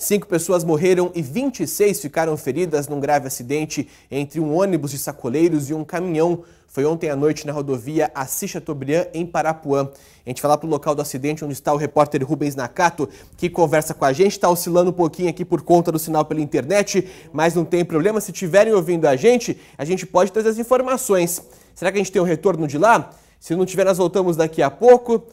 Cinco pessoas morreram e 26 ficaram feridas num grave acidente entre um ônibus de sacoleiros e um caminhão. Foi ontem à noite na rodovia Assis Chateaubriand, em Parapuã. A gente vai lá para o local do acidente, onde está o repórter Rubens Nakato, que conversa com a gente. Está oscilando um pouquinho aqui por conta do sinal pela internet, mas não tem problema. Se estiverem ouvindo a gente, a gente pode trazer as informações. Será que a gente tem um retorno de lá? Se não tiver, nós voltamos daqui a pouco.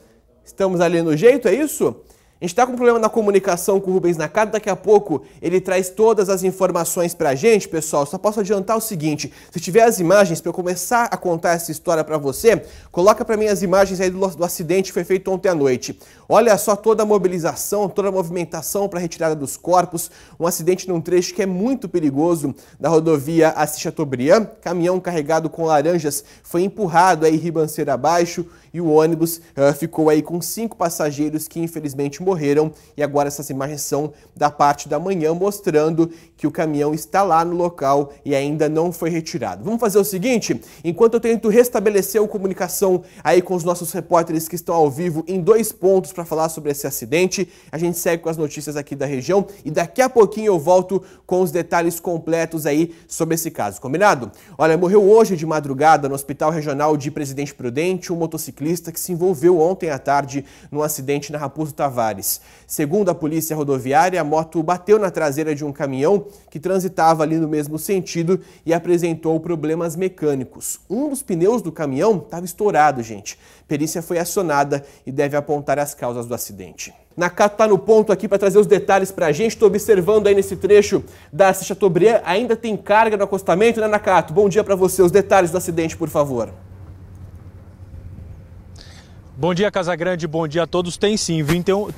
Estamos ali no jeito, é isso? A gente está com um problema na comunicação com o Rubens Nakata, daqui a pouco ele traz todas as informações para a gente, pessoal. Só posso adiantar o seguinte, se tiver as imagens para eu começar a contar essa história para você, coloca para mim as imagens aí do, do, acidente que foi feito ontem à noite. Olha só toda a mobilização, toda a movimentação para a retirada dos corpos, um acidente num trecho que é muito perigoso da rodovia Assis Chateaubriand. Caminhão carregado com laranjas foi empurrado aí ribanceira abaixo e o ônibus uh, ficou aí com cinco passageiros que infelizmente morreram. E agora essas imagens são da parte da manhã, mostrando que o caminhão está lá no local e ainda não foi retirado. Vamos fazer o seguinte: enquanto eu tento restabelecer a comunicação aí com os nossos repórteres que estão ao vivo em dois pontos para falar sobre esse acidente, a gente segue com as notícias aqui da região e daqui a pouquinho eu volto com os detalhes completos aí sobre esse caso, combinado? Olha, morreu hoje de madrugada no Hospital Regional de Presidente Prudente um motociclista ciclista que se envolveu ontem à tarde num acidente na Raposo Tavares. Segundo a polícia rodoviária, a moto bateu na traseira de um caminhão que transitava ali no mesmo sentido e apresentou problemas mecânicos. Um dos pneus do caminhão estava estourado, gente. Perícia foi acionada e deve apontar as causas do acidente. Nakato tá no ponto aqui para trazer os detalhes para a gente. Estou observando aí nesse trecho da Chateaubriand, ainda tem carga no acostamento, né, Nakato? Bom dia para você. Os detalhes do acidente, por favor. Bom dia, Casagrande. Bom dia a todos. Tem sim, 21,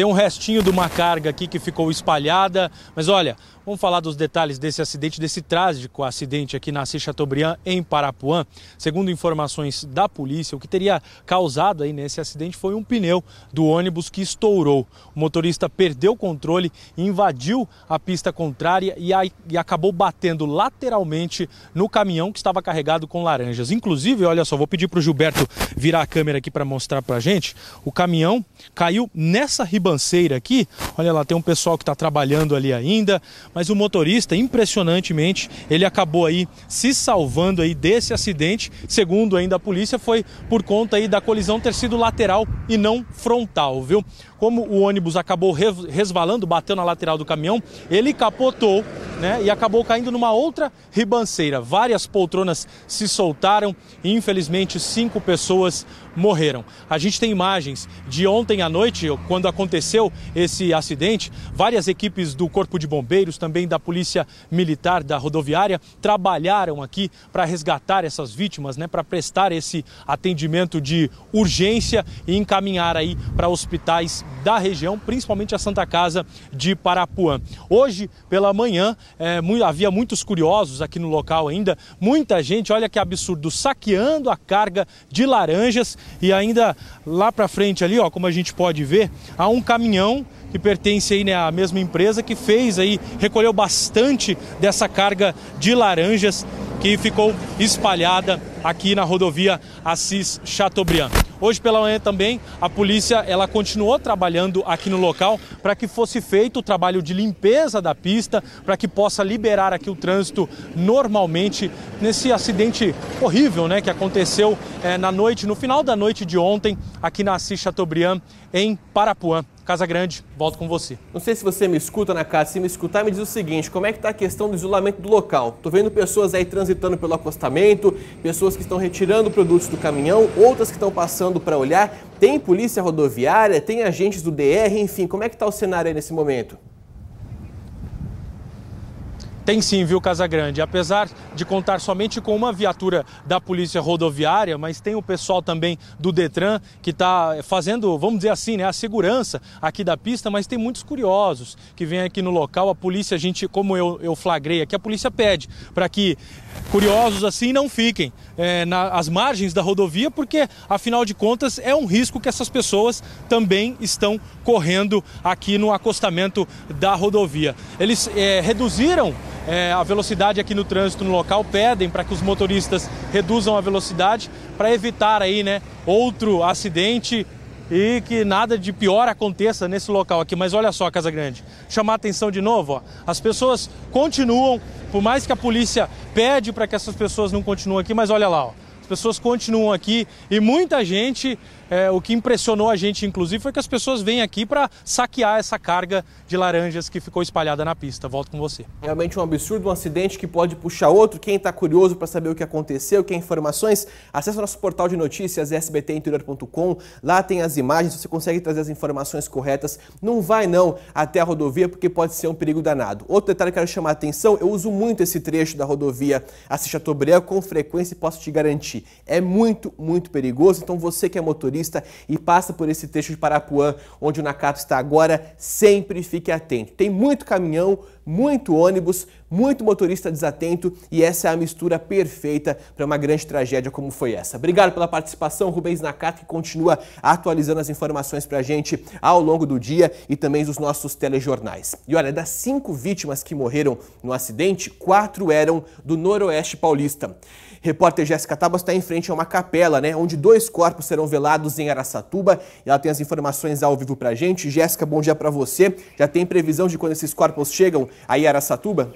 tem um restinho de uma carga aqui que ficou espalhada, mas olha, vamos falar dos detalhes desse acidente, desse trágico acidente aqui na Assis Chateaubriand, em Parapuã. Segundo informações da polícia, o que teria causado aí nesse acidente foi um pneu do ônibus que estourou. O motorista perdeu o controle, invadiu a pista contrária e, aí e acabou batendo lateralmente no caminhão que estava carregado com laranjas. Inclusive, olha só, vou pedir para o Gilberto virar a câmera aqui para mostrar para gente. O caminhão caiu nessa ribanceira ribanceira aqui. Olha lá, tem um pessoal que está trabalhando ali ainda, mas o motorista, impressionantemente, ele acabou aí se salvando aí desse acidente. Segundo ainda a polícia, foi por conta aí da colisão ter sido lateral e não frontal, viu? Como o ônibus acabou resvalando, bateu na lateral do caminhão, ele capotou, né, e acabou caindo numa outra ribanceira. Várias poltronas se soltaram e infelizmente cinco pessoas morreram. A gente tem imagens de ontem à noite, quando aconteceu aconteceu esse acidente, várias equipes do Corpo de Bombeiros, também da Polícia Militar da Rodoviária, trabalharam aqui para resgatar essas vítimas, né, para prestar esse atendimento de urgência e encaminhar aí para hospitais da região, principalmente a Santa Casa de Parapuã. Hoje, pela manhã, é, muito, havia muitos curiosos aqui no local ainda, muita gente, olha que absurdo, saqueando a carga de laranjas e ainda lá para frente ali, ó, como a gente pode ver, há um um caminhão que pertence aí, né, à mesma empresa que fez aí, recolheu bastante dessa carga de laranjas que ficou espalhada aqui na rodovia Assis Chateaubriand. Hoje pela manhã também a polícia ela continuou trabalhando aqui no local para que fosse feito o trabalho de limpeza da pista, para que possa liberar aqui o trânsito normalmente nesse acidente horrível né, que aconteceu é, na noite, no final da noite de ontem, aqui na Assis Chateaubriand, em Parapuã. Casa Grande, volto com você. Não sei se você me escuta na casa, se me escutar, me diz o seguinte: como é que está a questão do isolamento do local? Tô vendo pessoas aí transitando pelo acostamento, pessoas que estão retirando produtos do caminhão, outras que estão passando para olhar. Tem polícia rodoviária, tem agentes do DR, enfim, como é que está o cenário aí nesse momento? Tem sim, viu, Casagrande? Apesar de contar somente com uma viatura da Polícia Rodoviária, mas tem o pessoal também do Detran que está fazendo, vamos dizer assim, né, a segurança aqui da pista, mas tem muitos curiosos que vêm aqui no local. A polícia, a gente, como eu, eu flagrei aqui, a polícia pede para que curiosos assim não fiquem é, nas margens da rodovia, porque, afinal de contas, é um risco que essas pessoas também estão correndo aqui no acostamento da rodovia. Eles é, reduziram é, a velocidade aqui no trânsito no local, pedem para que os motoristas reduzam a velocidade para evitar aí, né, outro acidente e que nada de pior aconteça nesse local aqui. Mas olha só, Casa Grande, chamar atenção de novo, ó. as pessoas continuam, por mais que a polícia pede para que essas pessoas não continuem aqui, mas olha lá, ó pessoas continuam aqui e muita gente, é, o que impressionou a gente inclusive foi que as pessoas vêm aqui para saquear essa carga de laranjas que ficou espalhada na pista. Volto com você. Realmente um absurdo, um acidente que pode puxar outro. Quem está curioso para saber o que aconteceu, quer informações, acesse nosso portal de notícias sbtinterior.com. Lá tem as imagens, você consegue trazer as informações corretas. Não vai não até a rodovia porque pode ser um perigo danado. Outro detalhe que eu quero chamar a atenção, eu uso muito esse trecho da rodovia Assis Chateaubriand com frequência e posso te garantir é muito, muito perigoso. Então você que é motorista e passa por esse trecho de Parapuã, onde o Nakato está agora, sempre fique atento. Tem muito caminhão, muito ônibus, muito motorista desatento e essa é a mistura perfeita para uma grande tragédia como foi essa. Obrigado pela participação, Rubens Nakata, que continua atualizando as informações para a gente ao longo do dia e também dos nossos telejornais. E olha, das cinco vítimas que morreram no acidente, quatro eram do noroeste paulista. Repórter Jéssica Tabas está em frente a uma capela, né, onde dois corpos serão velados em Araçatuba. E ela tem as informações ao vivo para gente. Jéssica, bom dia para você. Já tem previsão de quando esses corpos chegam aí a Araçatuba?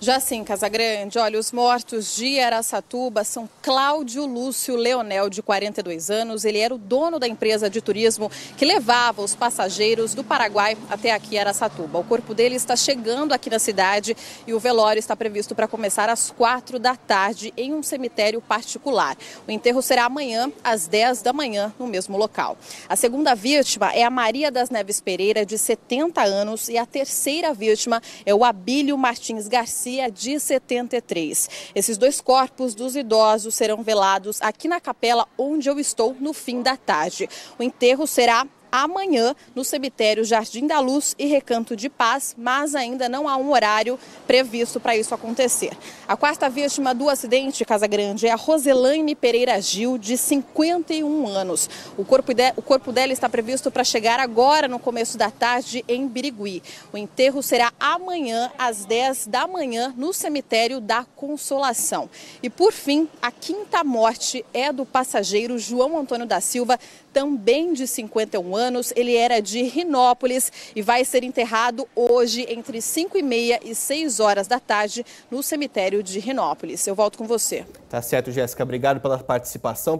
Já sim, Casagrande, olha, os mortos de Aracatuba são Cláudio Lúcio Leonel, de 42 anos. Ele era o dono da empresa de turismo que levava os passageiros do Paraguai até aqui, Aracatuba. O corpo dele está chegando aqui na cidade e o velório está previsto para começar às quatro da tarde em um cemitério particular. O enterro será amanhã, às 10 da manhã, no mesmo local. A segunda vítima é a Maria das Neves Pereira, de 70 anos, e a terceira vítima é o Abílio Martins Garcia delegacia de 73. Esses dois corpos dos idosos serão velados aqui na capela onde eu estou no fim da tarde. O enterro será amanhã no cemitério Jardim da Luz e Recanto de Paz, mas ainda não há um horário previsto para isso acontecer. A quarta vítima do acidente Casa Grande é a Roselaine Pereira Gil, de 51 anos. O corpo, de, o corpo dela está previsto para chegar agora no começo da tarde em Birigui. O enterro será amanhã às 10 da manhã no cemitério da Consolação. E por fim, a quinta morte é do passageiro João Antônio da Silva, também de 51 anos anos. Ele era de Rinópolis e vai ser enterrado hoje entre 5 e meia e 6 horas da tarde no cemitério de Rinópolis. Eu volto com você. Tá certo, Jéssica. Obrigado pela participação.